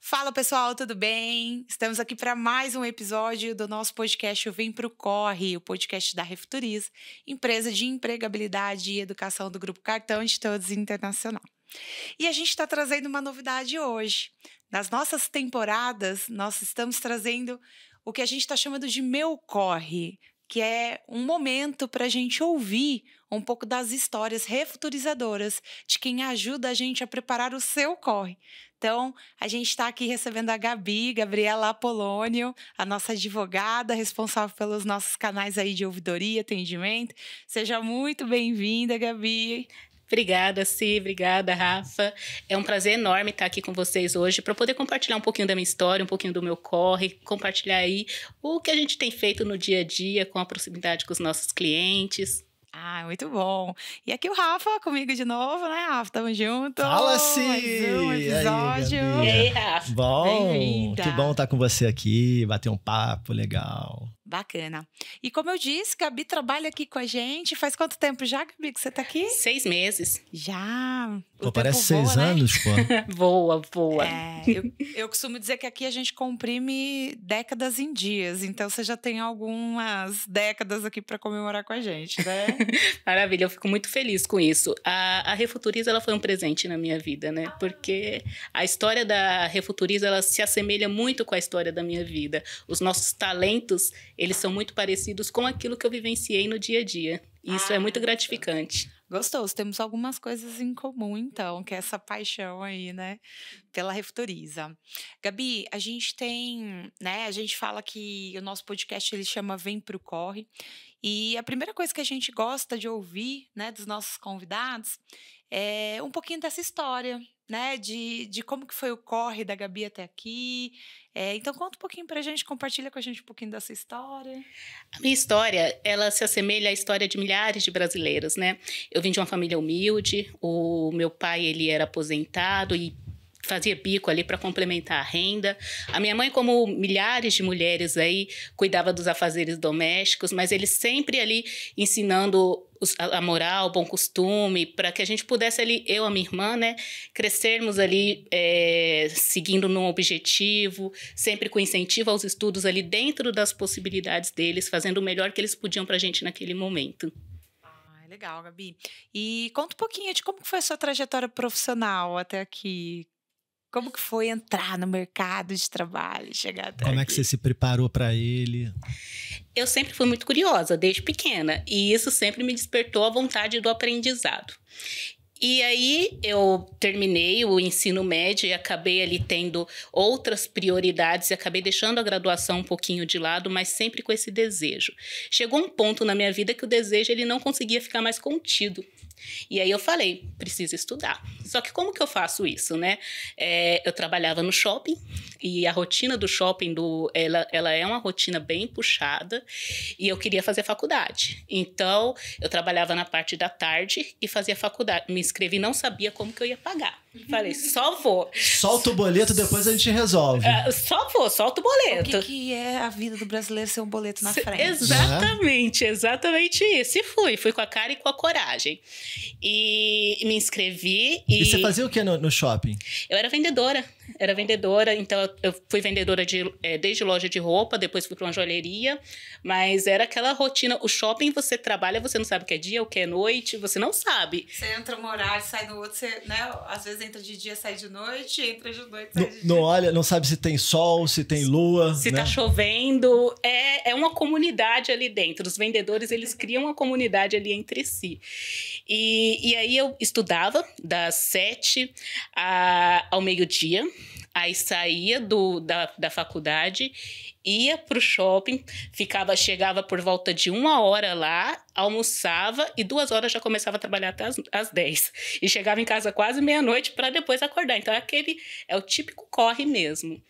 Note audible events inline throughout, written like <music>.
Fala pessoal, tudo bem? Estamos aqui para mais um episódio do nosso podcast Vem Pro Corre, o podcast da Refuturiz, empresa de empregabilidade e educação do Grupo Cartão de Todos Internacional. E a gente está trazendo uma novidade hoje. Nas nossas temporadas, nós estamos trazendo o que a gente está chamando de meu corre que é um momento para a gente ouvir um pouco das histórias refuturizadoras de quem ajuda a gente a preparar o seu corre. Então, a gente está aqui recebendo a Gabi, Gabriela Apolônio, a nossa advogada responsável pelos nossos canais aí de ouvidoria, atendimento. Seja muito bem-vinda, Gabi. Obrigada, Si, obrigada, Rafa. É um prazer enorme estar aqui com vocês hoje para poder compartilhar um pouquinho da minha história, um pouquinho do meu corre, compartilhar aí o que a gente tem feito no dia a dia com a proximidade com os nossos clientes. Ah, muito bom. E aqui o Rafa comigo de novo, né, Rafa? Tamo junto. Fala-se! Um episódio. E aí, e aí Rafa? Bom, que bom estar com você aqui, bater um papo legal. Bacana. E como eu disse, Gabi trabalha aqui com a gente. Faz quanto tempo já, Gabi, que você está aqui? Seis meses. Já. Pô, parece seis né? anos, pô. <laughs> voa, voa. É, eu, eu, costumo dizer que aqui a gente comprime décadas em dias, então você já tem algumas décadas aqui para comemorar com a gente, né? <laughs> Maravilha, eu fico muito feliz com isso. A, a Refuturiza ela foi um presente na minha vida, né? Porque a história da Refuturiza ela se assemelha muito com a história da minha vida. Os nossos talentos eles são muito parecidos com aquilo que eu vivenciei no dia a dia. Isso é muito gratificante. Gostoso. Temos algumas coisas em comum, então, que é essa paixão aí, né, pela Refuturiza. Gabi, a gente tem, né, a gente fala que o nosso podcast ele chama Vem Pro Corre. E a primeira coisa que a gente gosta de ouvir, né, dos nossos convidados é um pouquinho dessa história, né? De, de como que foi o corre da Gabi até aqui. É, então conta um pouquinho pra gente, compartilha com a gente um pouquinho dessa história. A minha história, ela se assemelha à história de milhares de brasileiros, né? Eu vim de uma família humilde, o meu pai, ele era aposentado e fazia bico ali para complementar a renda. A minha mãe, como milhares de mulheres aí, cuidava dos afazeres domésticos, mas ele sempre ali ensinando a moral, o bom costume, para que a gente pudesse ali, eu e a minha irmã, né, crescermos ali é, seguindo num objetivo, sempre com incentivo aos estudos ali dentro das possibilidades deles, fazendo o melhor que eles podiam para a gente naquele momento. legal, Gabi. E conta um pouquinho de como foi a sua trajetória profissional até aqui. Como que foi entrar no mercado de trabalho, chegar até Como é aqui? é que você se preparou para ele? Eu sempre fui muito curiosa, desde pequena, e isso sempre me despertou a vontade do aprendizado. E aí eu terminei o ensino médio e acabei ali tendo outras prioridades e acabei deixando a graduação um pouquinho de lado, mas sempre com esse desejo. Chegou um ponto na minha vida que o desejo ele não conseguia ficar mais contido. E aí eu falei, preciso estudar. Só que como que eu faço isso, né? É, eu trabalhava no shopping e a rotina do shopping do, ela, ela é uma rotina bem puxada e eu queria fazer faculdade. Então eu trabalhava na parte da tarde e fazia faculdade. Me inscrevi, não sabia como que eu ia pagar. Falei, só vou. Solta o boleto, depois a gente resolve. Uh, só vou, solta o boleto. O que, que, é a vida do brasileiro ser um boleto na frente? Exatamente, uhum. exatamente isso. E fui, fui com a cara e com a coragem. E me inscrevi. E, e você fazia o que no, no shopping? Eu era vendedora. Era vendedora, então eu fui vendedora de, é, desde loja de roupa, depois fui para uma joalheria, mas era aquela rotina. O shopping você trabalha, você não sabe o que é dia, o que é noite, você não sabe. Você entra um horário, sai no outro, você, né? Às vezes entra de dia, sai de noite, entra de noite, sai não, de dia. Não olha, não sabe se tem sol, se tem lua. Se tá né? tá chovendo. É, é uma comunidade ali dentro. Os vendedores, eles criam uma comunidade ali entre si. E, e aí eu estudava das sete a, ah, ao meio-dia. Aí saía do, da, da faculdade, ia para o shopping, ficava, chegava por volta de uma hora lá, almoçava e duas horas já começava a trabalhar até às dez. E chegava em casa quase meia-noite para depois acordar. Então é aquele, é o típico corre mesmo.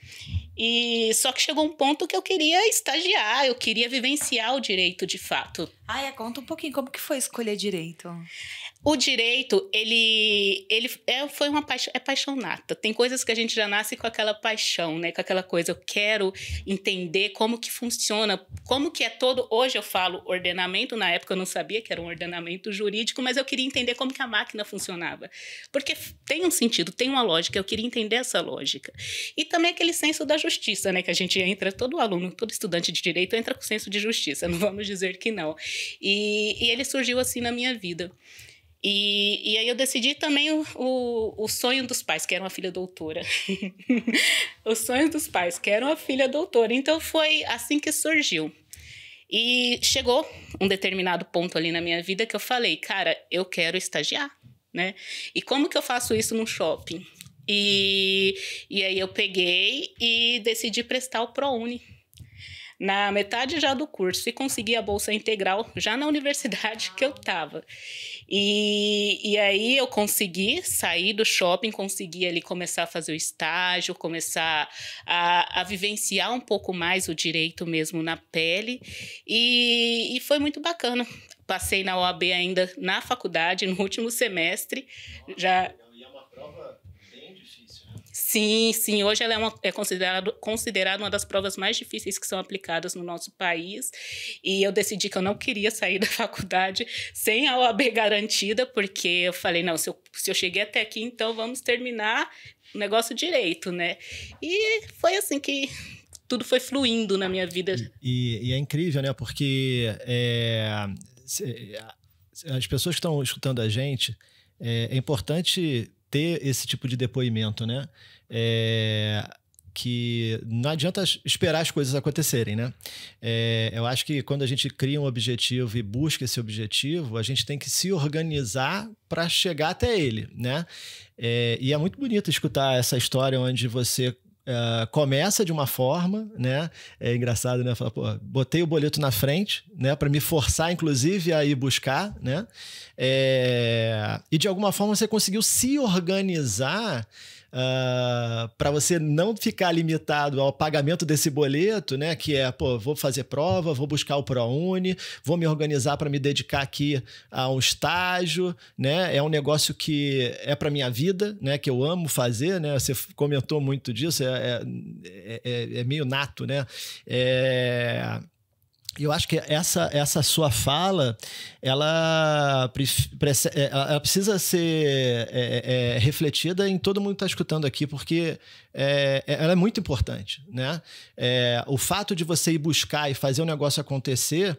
E só que chegou um ponto que eu queria estagiar, eu queria vivenciar o direito de fato. Ah, conta um pouquinho como que foi escolher direito. O direito, ele, ele é, foi uma paixão, é paixão Tem coisas que a gente já nasce com aquela paixão, né? Com aquela coisa, eu quero entender como que funciona, como que é todo. Hoje eu falo ordenamento, na época eu não sabia que era um ordenamento jurídico, mas eu queria entender como que a máquina funcionava. Porque tem um sentido, tem uma lógica, eu queria entender essa lógica. E também aquele senso da justiça, né? Que a gente entra, todo aluno, todo estudante de direito entra com senso de justiça, <laughs> não vamos dizer que não. E, e ele surgiu assim na minha vida. E, e aí eu decidi também o, o, o sonho dos pais, que era uma filha doutora. <laughs> o sonho dos pais, que era uma filha doutora. Então foi assim que surgiu. E chegou um determinado ponto ali na minha vida que eu falei, cara, eu quero estagiar, né? E como que eu faço isso num shopping? E, e aí eu peguei e decidi prestar o ProUni na metade já do curso e consegui a bolsa integral já na <laughs> universidade que eu estava. E, e aí eu consegui sair do shopping, consegui ali começar a fazer o estágio, começar a, a vivenciar um pouco mais o direito mesmo na pele. E, e foi muito bacana. Passei na OAB ainda na faculdade, no último semestre, já Sim, sim. Hoje ela é, uma, é considerado, considerada uma das provas mais difíceis que são aplicadas no nosso país. E eu decidi que eu não queria sair <laughs> da faculdade sem a OAB garantida, porque eu falei, não, se eu, se eu cheguei até aqui, então vamos terminar o negócio direito, né? E foi assim que tudo foi fluindo na minha vida. E, e é incrível, né? Porque é, é, as pessoas que estão escutando a gente, é, é importante ter esse tipo de depoimento, né? É, que não adianta esperar as coisas acontecerem, né? É, eu acho que quando a gente cria um objetivo e busca esse objetivo, a gente tem que se organizar para chegar até ele, né? É, e é muito bonito escutar essa história onde você Uh, começa de uma forma, né? É engraçado, né? Falar, pô, botei o boleto na frente, né? Para me forçar, inclusive, a ir buscar, né? É... E de alguma forma você conseguiu se organizar Uh, para você não ficar limitado ao pagamento desse boleto, né? Que é, pô, vou fazer prova, vou buscar o ProUni, vou me organizar para me dedicar aqui a um estágio, né? É um negócio que é para minha vida, né? Que eu amo fazer, né? Você comentou muito disso, é, é, é, é meio nato, né? É eu acho que essa, essa sua fala, ela, é, ela precisa ser é, é, é, refletida em todo mundo que está escutando aqui, porque é, é, ela é muito importante. Né? o fato de você ir buscar e fazer o negócio acontecer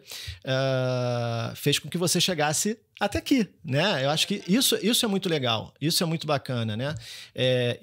fez com que você chegasse até aqui, né? Eu acho que isso, isso é muito legal, isso é muito bacana, né?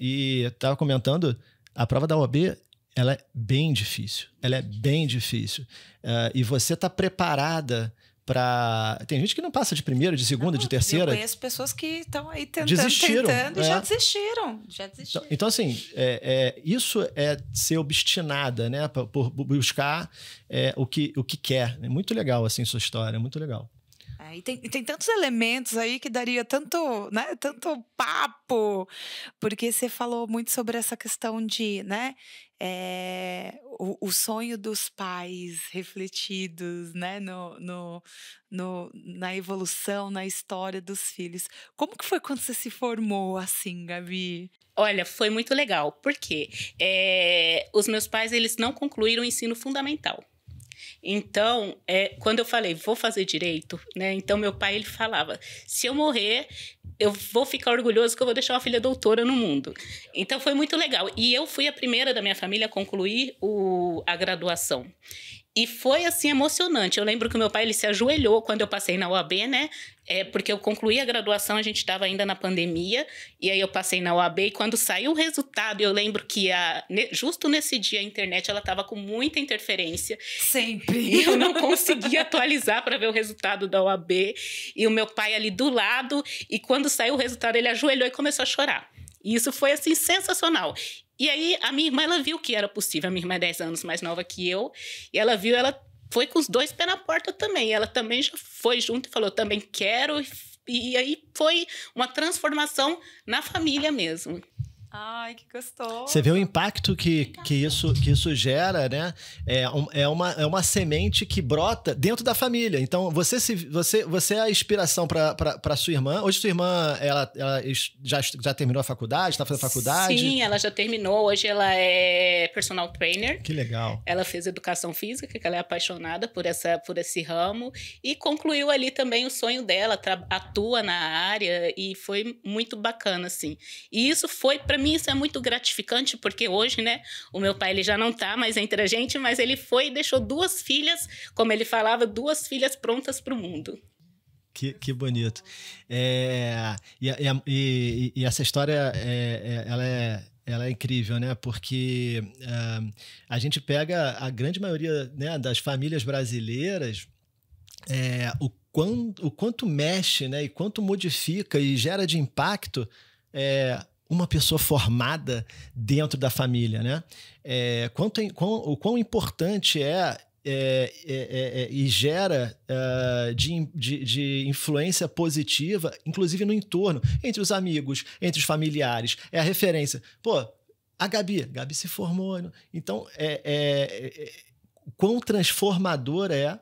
e estava comentando, a prova da OAB ela é bem difícil. Ela é bem difícil. Uh, e você está preparada para. Tem gente que não passa de primeira, de segunda, não, de terceira. Eu conheço pessoas que estão aí tentando, desistiram, tentando é. e já né? desistiram. Já então, desistiram. Então, então assim, é, é, isso é ser obstinada, né? Por, buscar é, o, que, o que quer. É muito legal, assim, sua história, é muito legal. É, e, tem, e tem tantos elementos aí que daria tanto, né, tanto papo, porque você falou muito sobre essa questão de, né, é, o, o, sonho dos pais refletidos, né, no, no, no, na evolução, na história dos filhos. Como que foi quando você se formou assim, Gabi? Olha, foi muito legal, porque é, os meus pais, eles não concluíram o ensino fundamental. Então, é, quando eu falei, vou fazer direito, né? Então, meu pai, ele falava, se eu morrer, eu vou ficar orgulhoso que eu vou deixar uma filha doutora no mundo. Então, foi muito legal. E eu fui a primeira da minha família a concluir o, a graduação. E foi assim emocionante. Eu lembro que meu pai ele se ajoelhou quando eu passei na UAB, né? É, porque eu concluí a graduação, a gente estava ainda na pandemia, e aí eu passei na UAB e quando saiu o resultado, eu lembro que a, justo nesse dia a internet ela estava com muita interferência. Sempre. E eu não conseguia atualizar para ver o resultado da UAB. E o meu pai ali do lado, e quando saiu o resultado, ele ajoelhou e começou a chorar. E isso foi assim sensacional. E aí a minha irmã ela viu que era possível, a minha irmã é 10 anos mais nova que eu, e ela viu, ela foi com os dois pés na porta também. Ela também já foi junto e falou: também quero. E aí foi uma transformação na família mesmo. Ai, que gostoso. Você vê o impacto que, que, isso, que isso gera, né? É, um, é, uma, é uma semente que brota dentro da família. Então, você se, você, você é a inspiração para sua irmã. Hoje, sua irmã ela, ela já, já terminou a faculdade? Está fazendo faculdade? Sim, ela já terminou. Hoje, ela é personal trainer. Que legal. Ela fez educação física, que ela é apaixonada por, essa, por esse ramo. E concluiu ali também o sonho dela, atua na área. E foi muito bacana, assim. E isso foi para para mim isso é muito gratificante, porque hoje, né, o meu pai ele já não está mais entre a gente, mas ele foi e deixou duas filhas, como ele falava, duas filhas prontas para o mundo. Que, que, bonito. É, e, e, e, essa história, é, é, ela, é, ela é incrível, né? Porque uh, a gente pega a grande maioria né, das famílias brasileiras, é, o, quão, o quanto mexe, né? E quanto modifica e gera de impacto é, uma pessoa formada dentro da família, né? É, quanto, é, quão, o quão importante é, é, é, é, é e gera de, de, de, influência positiva, inclusive no entorno, entre os amigos, entre os familiares. É a referência. Pô, a Gabi, Gabi se formou. Né? Então, é, quão transformador é,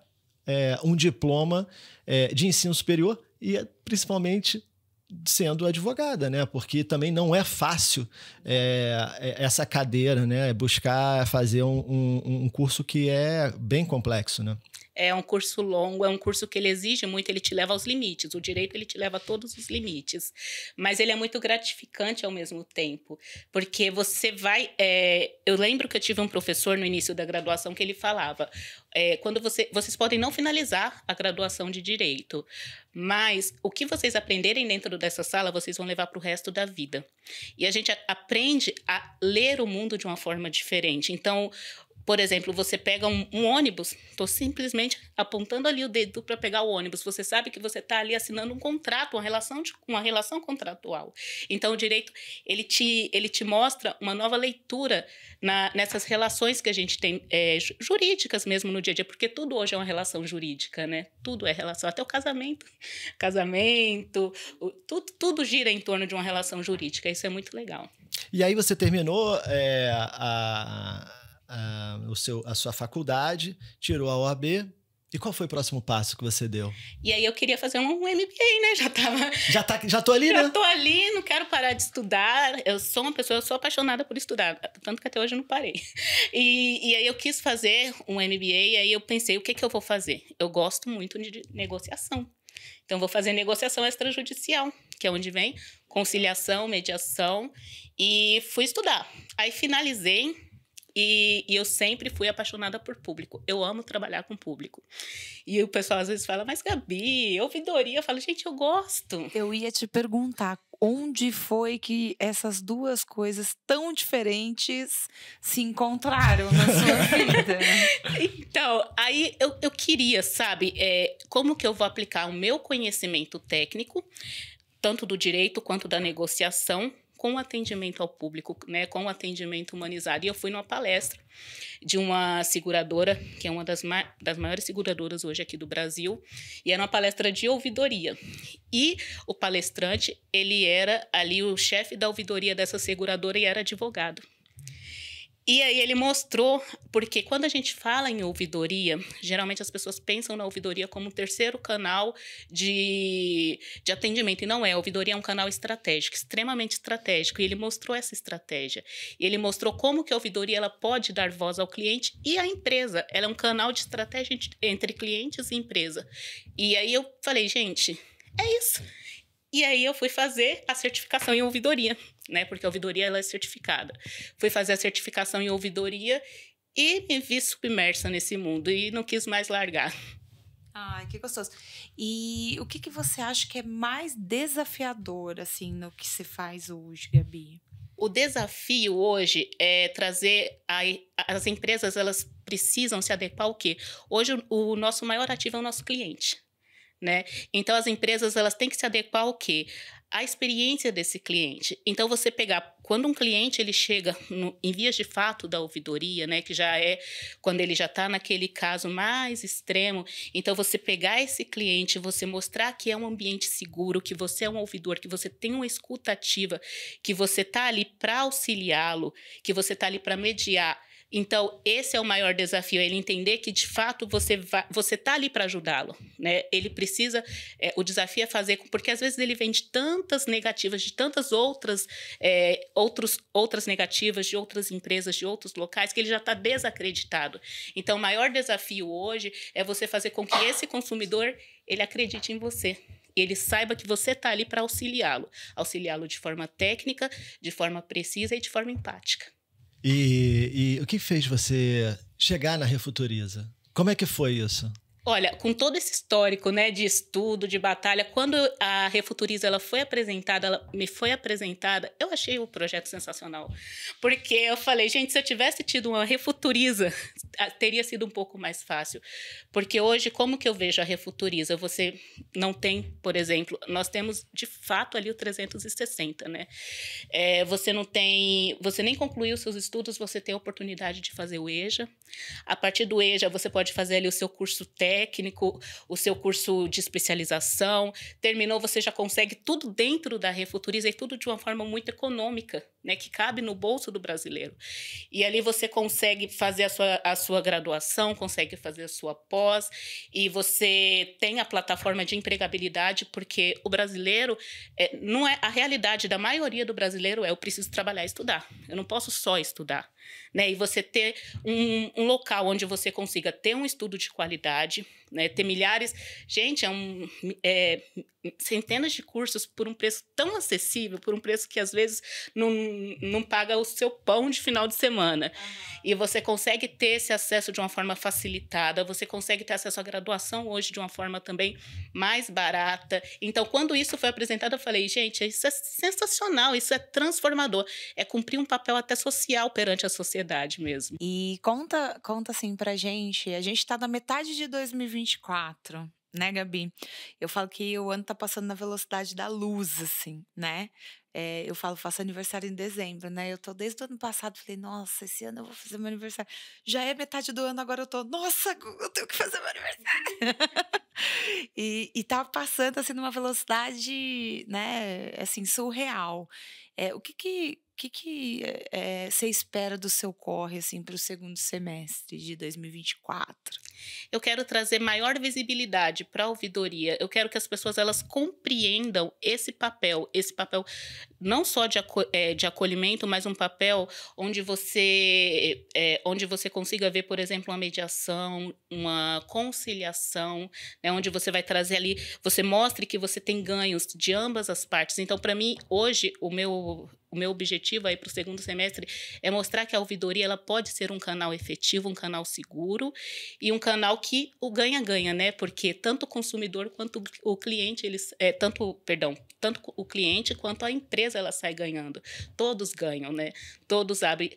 um diploma de ensino superior e principalmente sendo advogada, né? Porque também não é fácil é, é, essa cadeira, né? Buscar fazer um, um, um curso que é bem complexo, né? É um curso longo, é um curso que ele exige muito, ele te leva aos limites. O direito ele te leva a todos os limites, mas ele é muito gratificante ao mesmo tempo, porque você vai. É... eu lembro que eu tive um professor no início da graduação que ele falava: é, quando você, vocês podem não finalizar a graduação de direito, mas o que vocês aprenderem dentro dessa sala vocês vão levar para o resto da vida. E a gente aprende a ler o mundo de uma forma diferente. Então, por exemplo, você pega um, um ônibus, estou simplesmente apontando ali o dedo para pegar o ônibus. Você sabe que você está ali assinando um contrato, uma relação, de, uma relação contratual. Então, o direito ele te, ele te mostra uma nova leitura na, nessas relações que a gente tem, é, jurídicas mesmo no dia a dia, porque tudo hoje é uma relação jurídica, né? Tudo é relação, até o casamento. <laughs> Casamento, o, tudo, tudo gira em torno de uma relação jurídica. Isso é muito legal. E aí você terminou é, a a, ah, o seu, a sua faculdade, tirou a OAB. E qual foi o próximo passo que você deu? E aí eu queria fazer um MBA, né? Já tava. <laughs> Já, tá, já tô ali, já né? Já tô ali, não quero parar de estudar. Eu sou uma pessoa, eu sou apaixonada por estudar, tanto que até hoje eu não parei. E, e aí eu quis fazer um MBA, e aí eu pensei, o que, que eu vou fazer? Eu gosto muito de negociação. Então, vou fazer negociação extrajudicial, que é onde vem conciliação, mediação, e fui estudar. Aí finalizei e, e, eu sempre fui apaixonada por público. Eu amo trabalhar com público. E o pessoal às vezes fala, mas Gabi, ouvidoria. Eu falo, gente, eu gosto. Eu ia te perguntar onde foi que essas duas coisas tão diferentes se encontraram na sua <laughs> vida. então, aí eu, eu queria, sabe, é, como que eu vou aplicar o meu conhecimento técnico, tanto do direito quanto da negociação, com o atendimento ao público, né, com o atendimento humanizado. E eu fui numa palestra de uma seguradora, que é uma das, ma das maiores seguradoras hoje aqui do Brasil, e era uma palestra de ouvidoria. E o palestrante, ele era ali o chefe da ouvidoria dessa seguradora e era advogado. E aí ele mostrou, porque quando a gente fala em ouvidoria, geralmente as pessoas pensam na ouvidoria como um terceiro canal de, de atendimento, e não é. A ouvidoria é um canal estratégico, extremamente estratégico, e ele mostrou essa estratégia. E ele mostrou como que a ouvidoria ela pode dar voz ao cliente e à empresa. Ela é um canal de estratégia entre clientes e empresa. E aí eu falei, gente, é isso. E aí eu fui fazer a certificação em ouvidoria, né? Porque a ouvidoria ela é certificada. Fui fazer a certificação em ouvidoria e me vi submersa nesse mundo e não quis mais largar. Ai, que gostoso. E o que, que você acha que é mais desafiador, assim, no que se faz hoje, Gabi? O desafio hoje é trazer a, as empresas, elas precisam se adequar ao quê? Hoje o, o nosso maior ativo é o nosso cliente né? Então as empresas elas têm que se adequar ao quê? A experiência desse cliente. Então você pegar quando um cliente ele chega no, em vias de fato da ouvidoria, né, que já é quando ele já está naquele caso mais extremo. Então você pegar esse cliente, você mostrar que é um ambiente seguro, que você é um ouvidor, que você tem uma escuta ativa, que você está ali para auxiliá-lo, que você está ali para mediar então, esse é o maior desafio, é ele entender que de fato você está você tá ali para ajudá-lo, né? Ele precisa é, o desafio é fazer porque às vezes ele vem de tantas negativas, de tantas outras é, outros outras negativas de outras empresas, de outros locais que ele já está desacreditado. Então, o maior desafio hoje é você fazer com que esse consumidor ele acredite em você, ele saiba que você está ali para auxiliá-lo, auxiliá-lo de forma técnica, de forma precisa e de forma empática. E, e o que fez você chegar na Refuturiza? Como é que foi isso? Olha, com todo esse histórico, né, de estudo, de batalha, quando a Refuturiza ela foi apresentada, ela me foi apresentada, eu achei o projeto sensacional, porque eu falei, gente, se eu tivesse tido uma Refuturiza, teria sido um pouco mais fácil, porque hoje como que eu vejo a Refuturiza? Você não tem, por exemplo, nós temos de fato ali o 360, né? É, você não tem, você nem concluiu seus estudos, você tem a oportunidade de fazer o EJA. A partir do EJA você pode fazer ali o seu curso técnico técnico, o seu curso de especialização, terminou, você já consegue tudo dentro da e tudo de uma forma muito econômica né, que cabe no bolso do brasileiro. E ali você consegue fazer a sua, a sua graduação, consegue fazer a sua pós, e você tem a plataforma de empregabilidade, porque o brasileiro é, não é a realidade da maioria do brasileiro é eu preciso trabalhar e estudar. Eu não posso só estudar. Né? E você ter um, um local onde você consiga ter um estudo de qualidade, né? Ter milhares. Gente, é um. É, centenas de cursos por um preço tão acessível, por um preço que às vezes não, não paga o seu pão de final de semana. Uhum. E você consegue ter esse acesso de uma forma facilitada, você consegue ter acesso à graduação hoje de uma forma também mais barata. Então, quando isso foi apresentado, eu falei, gente, isso é sensacional, isso é transformador, é cumprir um papel até social perante a sociedade mesmo. E conta, conta assim pra gente, a gente tá na metade de 2020 2024, né, Gabi? Eu falo que o ano tá passando na velocidade da luz, assim, né? É, eu falo, faço aniversário em dezembro, né? Eu tô desde o ano passado, falei, nossa, esse ano eu vou fazer meu aniversário. Já é metade do ano, agora eu tô, nossa, eu tenho que fazer meu aniversário. <laughs> <laughs> e, e tá passando assim tá numa velocidade, né, assim, surreal. É, o que que, que, que é, é você espera do seu corre, assim, para o segundo semestre de 2024? Eu quero trazer maior visibilidade para a ouvidoria. Eu quero que as pessoas, elas compreendam esse papel, esse papel não só de, aco é, de acolhimento, mas um papel onde você, é, onde você consiga ver, por exemplo, uma mediação, uma conciliação, é onde você vai trazer ali, você mostre que você tem ganhos de ambas as partes. Então, para mim, hoje, o meu, o meu objetivo aí para o segundo semestre é mostrar que a ouvidoria ela pode ser um canal efetivo, um canal seguro e um canal que o ganha-ganha, né? Porque tanto o consumidor quanto o cliente, eles. É, tanto, perdão, tanto o cliente quanto a empresa ela sai ganhando. Todos ganham, né? Todos abrem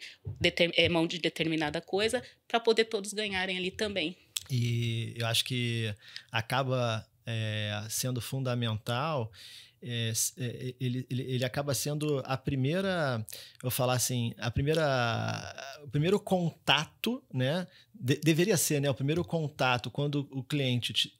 é, mão de determinada coisa para poder todos ganharem ali também. E eu acho que acaba é, sendo fundamental, é, ele, ele, ele, acaba sendo a primeira, eu falar assim, a primeira, o primeiro contato, né? De, deveria ser, né? O primeiro contato quando o cliente te,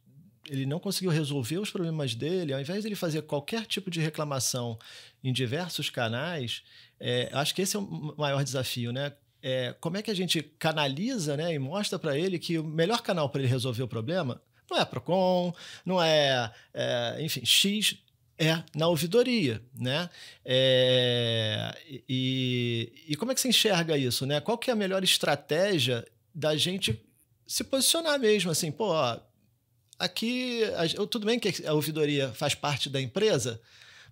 ele não conseguiu resolver os problemas dele, ao invés de ele fazer qualquer tipo de reclamação em diversos canais, é, acho que esse é o maior desafio, né? é, como é que a gente canaliza né, e mostra para ele que o melhor canal para ele resolver o problema não é a Procon, não é, é enfim, X, é na ouvidoria, né? É, e, e como é que você enxerga isso, né? Qual que é a melhor estratégia da gente se posicionar mesmo, assim, pô, aqui, eu, tudo bem que a ouvidoria faz parte da empresa,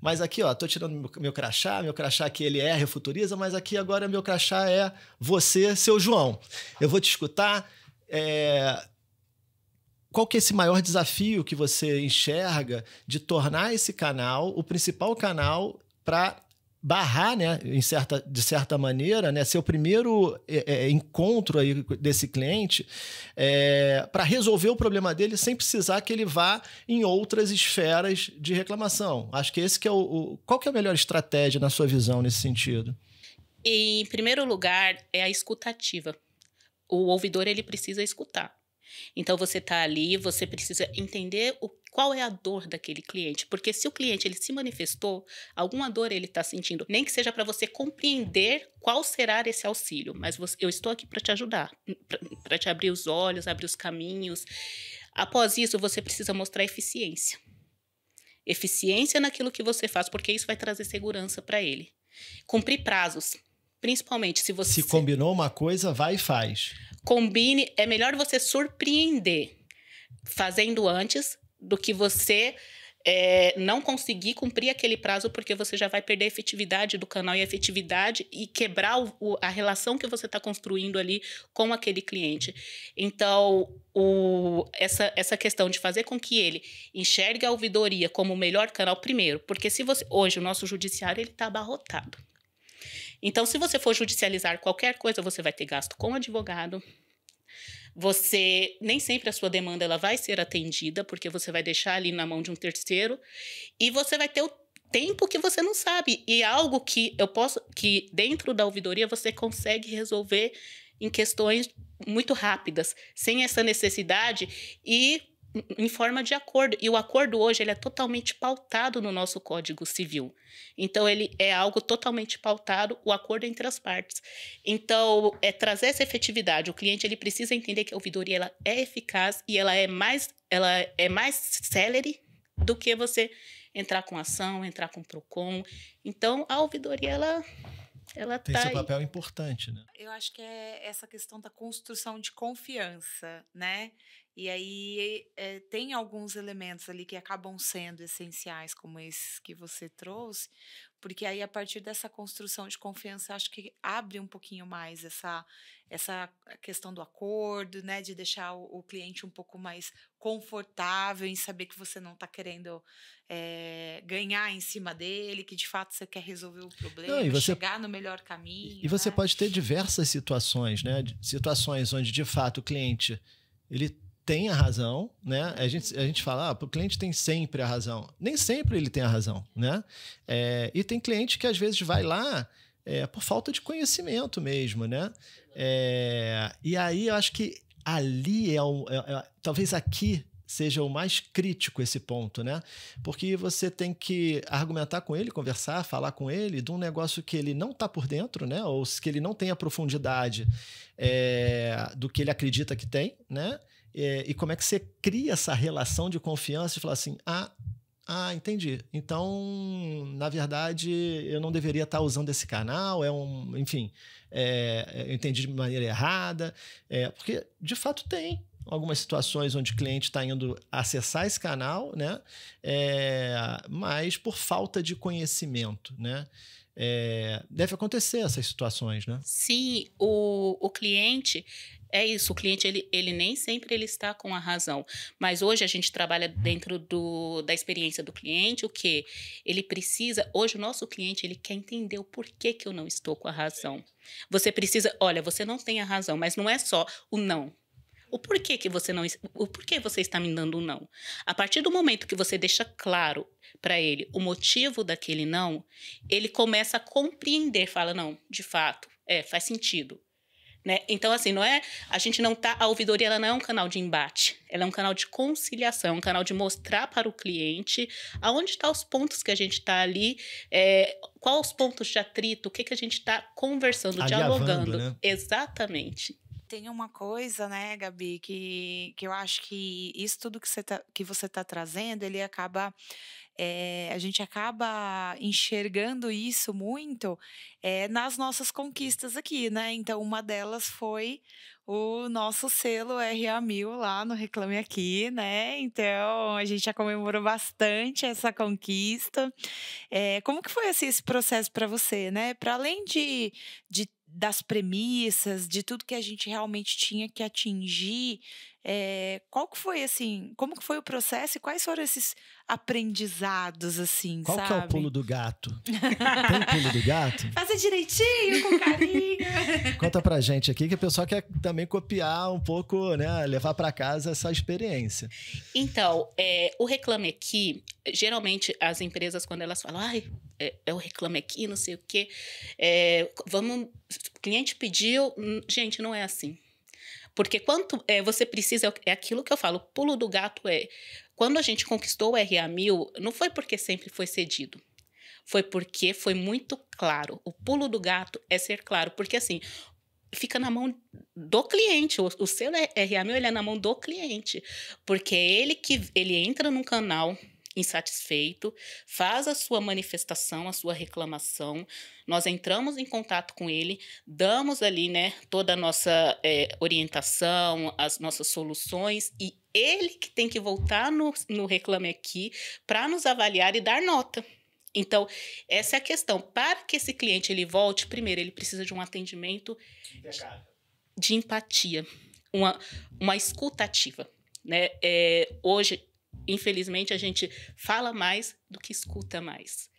mas aqui, ó, tô tirando meu, crachá, meu crachá aqui ele é refuturiza, mas aqui agora meu crachá é você, seu João. Eu vou te escutar. É... Qual que é esse maior desafio que você enxerga de tornar esse canal o principal canal para barrar, né, em certa, de certa maneira, né, seu primeiro é, é, encontro aí desse cliente é, para resolver o problema dele sem precisar que ele vá em outras esferas de reclamação. Acho que esse que é o, o qual que é a melhor estratégia na sua visão nesse sentido? Em primeiro lugar é a escutativa. O ouvidor ele precisa escutar. Então você está ali, você precisa entender o qual é a dor daquele cliente? Porque se o cliente ele se manifestou, alguma dor ele está sentindo, nem que seja para você compreender qual será esse auxílio, mas você, eu estou aqui para te ajudar, para te abrir os olhos, abrir os caminhos. Após isso, você precisa mostrar eficiência. Eficiência naquilo que você faz, porque isso vai trazer segurança para ele. Cumprir prazos, principalmente se você. Se combinou uma coisa, vai e faz. Combine, é melhor você surpreender fazendo antes do que você é, não conseguir cumprir aquele prazo porque você já vai perder a efetividade do canal e a efetividade e quebrar o, a relação que você está construindo ali com aquele cliente. Então, o, essa, essa questão de fazer com que ele enxergue a ouvidoria como o melhor canal primeiro, porque se você hoje o nosso judiciário ele está abarrotado. Então, se você for judicializar qualquer coisa, você vai ter gasto com advogado, você nem sempre a sua demanda ela vai ser atendida, porque você vai deixar ali na mão de um terceiro, e você vai ter o tempo que você não sabe e é algo que eu posso que dentro da ouvidoria você consegue resolver em questões muito rápidas, sem essa necessidade e em forma de acordo. E o acordo hoje ele é totalmente pautado no nosso Código Civil. Então, ele é algo totalmente pautado, o acordo entre as partes. Então, é trazer essa efetividade. O cliente ele precisa entender que a ouvidoria ela é eficaz e ela é mais, ela é mais célere do que você entrar com ação, entrar com PROCON. Então, a ouvidoria ela ela tem tá seu papel importante, né? Eu acho que é essa questão da construção de confiança, né? E aí é, tem alguns elementos ali que acabam sendo essenciais, como esses que você trouxe, porque aí a partir dessa construção de confiança, acho que abre um pouquinho mais essa essa questão do acordo, né, de deixar o, o cliente um pouco mais confortável em saber que você não está querendo é, ganhar em cima dele, que de fato você quer resolver o problema, não, você, chegar no melhor caminho. E, né? você pode ter diversas situações, né? Situações onde de fato o cliente ele tem a razão, né? A gente, uhum. a gente fala, ah, o cliente tem sempre a razão. Nem sempre ele tem a razão, né? É, e tem cliente que às vezes vai lá é, por falta de conhecimento mesmo, né? É, e aí eu acho que ali é, o, é, é talvez aqui seja o mais crítico esse ponto, né? Porque você tem que argumentar com ele, conversar, falar com ele de um negócio que ele não está por dentro, né? Ou que ele não tem a profundidade é, do que ele acredita que tem, né? É, e como é que você cria essa relação de confiança e fala assim, ah, ah, entendi. Então, na verdade, eu não deveria estar usando esse canal, é um. Enfim, é, é, eu entendi de maneira errada. É, porque, de fato, tem algumas situações onde o cliente está indo acessar esse canal, né? É, mas por falta de conhecimento, né? É, deve acontecer essas situações, né? Sim, o, o cliente é isso, o cliente ele, ele nem sempre ele está com a razão, mas hoje a gente trabalha uhum. dentro do, da experiência do cliente, o que ele precisa, hoje o nosso cliente ele quer entender o porquê que eu não estou com a razão. Você precisa, olha, você não tem a razão, mas não é só o não. O porquê que você não, o porquê você está me dando um não? A partir do momento que você deixa claro para ele o motivo daquele não, ele começa a compreender, fala não, de fato, é, faz sentido né? Então, assim, não é. A gente não tá. A ouvidoria ela não é um canal de embate. Ela é um canal de conciliação, um canal de mostrar para o cliente aonde estão tá os pontos que a gente está ali, é, quais os pontos de atrito, o que, que a gente está conversando, Adiavando, dialogando. Né? Exatamente. Tem uma coisa, né, Gabi, que, que eu acho que isso tudo que você está que você tá trazendo, ele acaba é, a gente acaba enxergando isso muito é, nas nossas conquistas aqui, né? Então, uma delas foi o nosso selo RA1000 lá no Reclame Aqui, né? Então, a gente já comemorou bastante essa conquista. É, como que foi assim, esse processo para você, né? Para além de, de das premissas, de tudo que a gente realmente tinha que atingir é, qual que foi, assim, como que foi o processo e quais foram esses aprendizados, assim, qual sabe? que é o pulo do gato? <laughs> Tem pulo do gato? Fazer direitinho, com carinho. <laughs> Conta pra gente aqui, que o pessoal quer também copiar um pouco, né, levar para casa essa experiência. Então, é, o Reclame Aqui, geralmente as empresas, quando elas falam, ai, é, é o Reclame Aqui, não sei o quê, eh, vamos, o cliente pediu, hum, gente, não é assim. Porque quanto é, você precisa, é, é aquilo que eu falo, o pulo do gato é. Quando a gente conquistou o RA1000, não foi porque sempre foi cedido. Foi porque foi muito claro. O pulo do gato é ser claro. Porque assim, fica na mão do cliente. O, o seu RA1000 ele é na mão do cliente. Porque é ele que ele entra num canal insatisfeito, faz a sua manifestação, a sua reclamação. Nós entramos em contato com ele, damos ali, né, toda a nossa é, orientação, as nossas soluções e ele que tem que voltar no, no Reclame Aqui para nos avaliar e dar nota. Então, essa é a questão. Para que esse cliente ele volte, primeiro, ele precisa de um atendimento de empatia, uma, uma escutativa. Né? É, hoje, infelizmente, a gente fala mais do que escuta mais.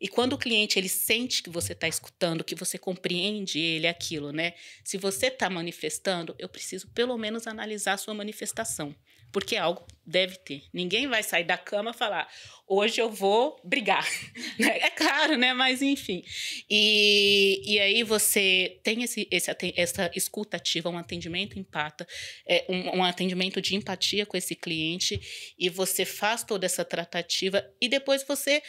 E quando o cliente ele sente que você está escutando, que você compreende ele aquilo, né? Se você está manifestando, eu preciso pelo menos analisar a sua manifestação porque algo deve ter. Ninguém vai sair da cama e falar, hoje eu vou brigar. <laughs> é claro, né? Mas enfim. E, e aí você tem esse, esse, essa escuta ativa, um atendimento empata, é, um, um, atendimento de empatia com esse cliente, e você faz toda essa tratativa, e depois você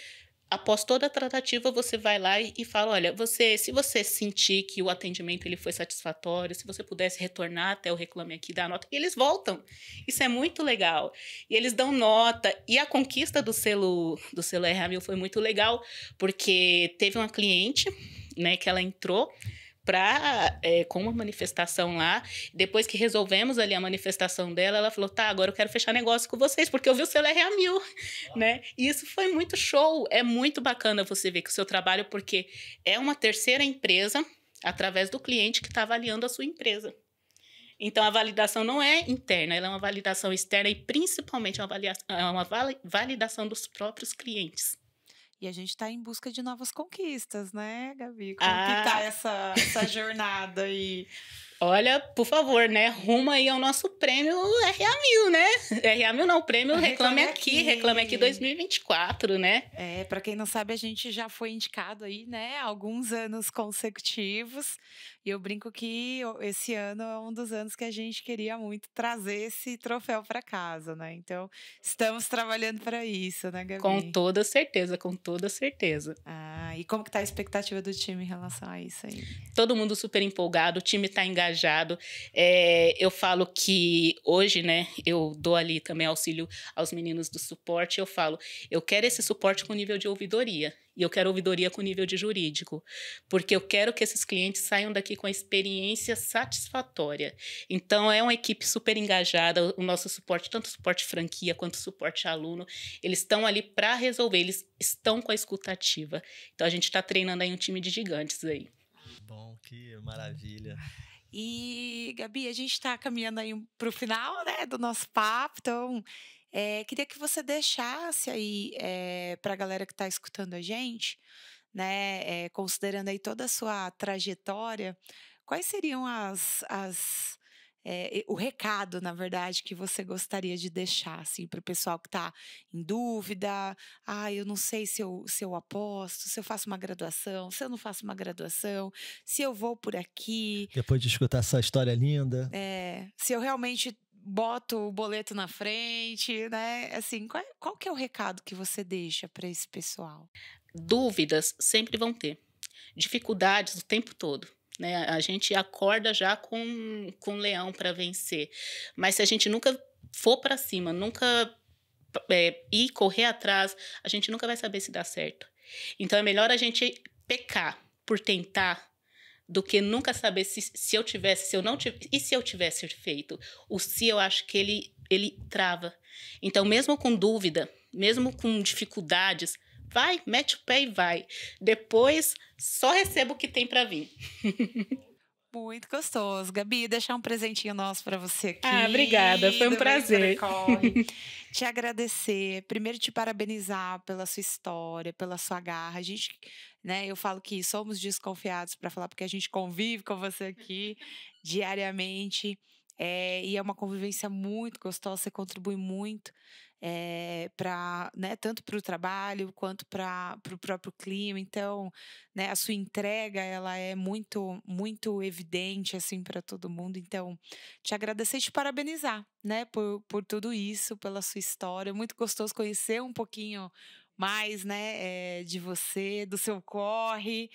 após toda a tratativa, você vai lá e, fala, olha, você, se você sentir que o atendimento ele foi satisfatório, se você pudesse retornar até o reclame aqui, dar nota, e eles voltam. Isso é muito legal. E eles dão nota. E a conquista do selo do selo RH1000 foi muito legal, porque teve uma cliente, né, que ela entrou pra, é, com uma manifestação lá. Depois que resolvemos ali a manifestação dela, ela falou: tá, agora eu quero fechar negócio com vocês, porque eu vi o seu LRA mil, ah. né? E isso foi muito show. É muito bacana você ver que o seu trabalho, porque é uma terceira empresa através do cliente que está avaliando a sua empresa. Então, a validação não é interna, ela é uma validação externa e principalmente uma, é uma é validação dos próprios clientes. E a gente está em busca de novas conquistas, né, Gabi? Como ah. que tá ah! essa, essa <laughs> jornada aí? Olha, por favor, né? Ruma aí ao nosso prêmio RA1000, né? RA1000 não, prêmio é, Reclame, Reclame aqui, aqui, Reclame Aqui 2024, né? É, para quem não sabe, a gente já foi indicado aí, né? Alguns anos consecutivos. E eu brinco que esse ano é um dos anos que a gente queria muito trazer esse troféu para casa, né? Então, estamos trabalhando para isso, né, Gabi? Com toda certeza, com toda certeza. Ah, e como que tá a expectativa do time em relação a isso aí? Todo mundo super empolgado, o time está engajado. É, eu falo que hoje, né, eu dou ali também auxílio aos meninos do suporte. Eu falo, eu quero esse suporte com nível de ouvidoria. E eu quero ouvidoria com nível de jurídico, porque eu quero que esses clientes saiam daqui com a experiência satisfatória. Então, é uma equipe super engajada, o nosso suporte, tanto suporte franquia quanto suporte aluno, eles estão ali para resolver, eles estão com a escutativa. Então, a gente está treinando aí um time de gigantes aí. Bom, que maravilha. E, Gabi, a gente está caminhando aí para o final né, do nosso papo, então é, queria que você deixasse aí é, eh, para a galera que está escutando a gente, né, é, considerando aí toda a sua trajetória, quais seriam as, as é, o recado, na verdade, que você gostaria de deixar assim, para o pessoal que está em dúvida? Ah, eu não sei se eu, se eu aposto, se eu faço uma graduação, se eu não faço uma graduação, se eu vou por aqui. Depois de escutar essa história linda. É, se eu realmente boto o boleto na frente, né? Assim, qual, é, qual que é o recado que você deixa para esse pessoal? Dúvidas sempre vão ter. Dificuldades o tempo todo. Né? A gente acorda já com, com um leão para vencer. Mas se a gente nunca for para cima, nunca é, ir correr atrás, a gente nunca vai saber se dá certo. Então é melhor a gente pecar por tentar do que nunca saber se, se eu tivesse, se eu não tivesse, e se eu tivesse feito. O se eu acho que ele, ele trava. Então, mesmo com dúvida, mesmo com dificuldades, vai, mete o pé e vai. Depois, só receba o que tem para vir. Muito gostoso. Gabi, deixar um presentinho nosso para você ah, aqui. Ah, obrigada. Foi um prazer. <laughs> te agradecer. Primeiro, te parabenizar pela sua história, pela sua garra. A gente né? Eu falo que somos desconfiados para falar porque a gente convive com você aqui diariamente. É, e é uma convivência muito gostosa, você contribui muito é, eh, para, né, tanto para o trabalho quanto para o próprio clima. Então, né, a sua entrega ela é muito, muito evidente assim para todo mundo. Então, te agradecer e te parabenizar, né, por, por tudo isso, pela sua história. Muito gostoso conhecer um pouquinho mais, né? É, de você, do seu corre.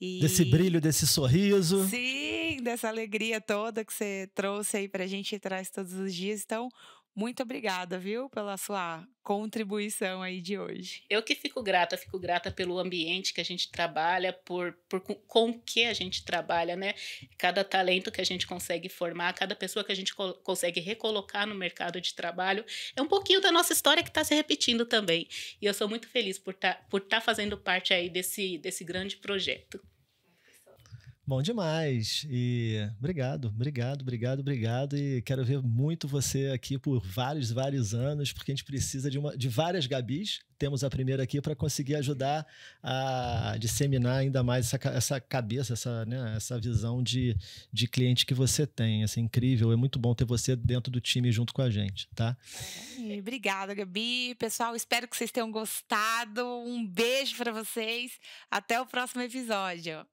E... Desse brilho, desse sorriso. Sim, dessa alegria toda que você trouxe aí pra gente e traz todos os dias. Então, muito obrigada, viu, pela sua contribuição aí de hoje. Eu que fico grata, fico grata pelo ambiente que a gente trabalha, por, por com que a gente trabalha, né? Cada talento que a gente consegue formar, cada pessoa que a gente co consegue recolocar no mercado de trabalho, é um pouquinho da nossa história que está se repetindo também. E eu sou muito feliz por estar tá, por tá fazendo parte aí desse, desse grande projeto. Bom demais. E obrigado, obrigado, obrigado, obrigado. E quero ver muito você aqui por vários, vários anos, porque a gente precisa de, uma, de várias Gabis. Temos a primeira aqui para conseguir ajudar a disseminar ainda mais essa, essa cabeça, essa, né, essa visão de, de cliente que você tem. Assim, incrível, é muito bom ter você dentro do time junto com a gente, tá? É, obrigada, Gabi. Pessoal, espero que vocês tenham gostado. Um beijo para vocês. Até o próximo episódio.